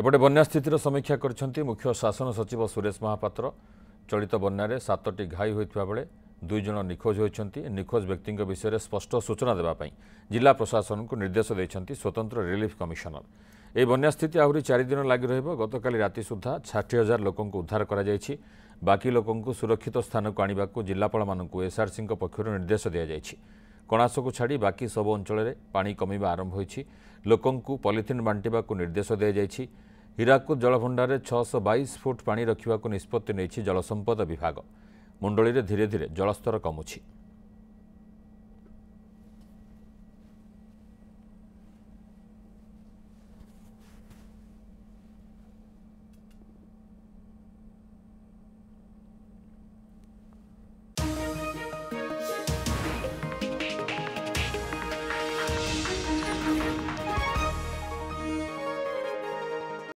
এপটে বন্যা স্থিতির সমীক্ষা করেছেন মুখ্য শাসন সচিব সুরেশ মহাপাত্র চলিত বন্যার সাতটি ঘাই হয়েছে বেড়ে দুইজন নিখোজ হয়েছেন নিখোজ ব্যক্তি বিষয়ে স্পষ্ট সূচনা দেওয়া জেলা প্রশাসন নির্দেশ দিয়েছেন স্বতন্ত্র রিলিফ কমিশনর এই বন্যা স্থিতি আহরি চারিদিন লাগি রহব গতকাল রাতে সুদ্ধা ষাঠি হাজার লোক উদ্ধার করা যাই বাকি লোক সুরক্ষিত স্থানক আনবাক জেলাপাল এসআরসি পক্ষ নির্দেশ যাই କଣାସକୁ ଛାଡ଼ି ବାକି ସବୁ ଅଞ୍ଚଳରେ ପାଣି କମିବା ଆରମ୍ଭ ହୋଇଛି ଲୋକଙ୍କୁ ପଲିଥିନ୍ ବାଣ୍ଟିବାକୁ ନିର୍ଦ୍ଦେଶ ଦିଆଯାଇଛି ହୀରାକୁଦ ଜଳଭଣ୍ଡାରରେ ଛଅଶହ ବାଇଶ ଫୁଟ୍ ପାଣି ରଖିବାକୁ ନିଷ୍ପତ୍ତି ନେଇଛି ଜଳସମ୍ପଦ ବିଭାଗ ମୁଣ୍ଡଳୀରେ ଧୀରେ ଧୀରେ ଜଳସ୍ତର କମୁଛି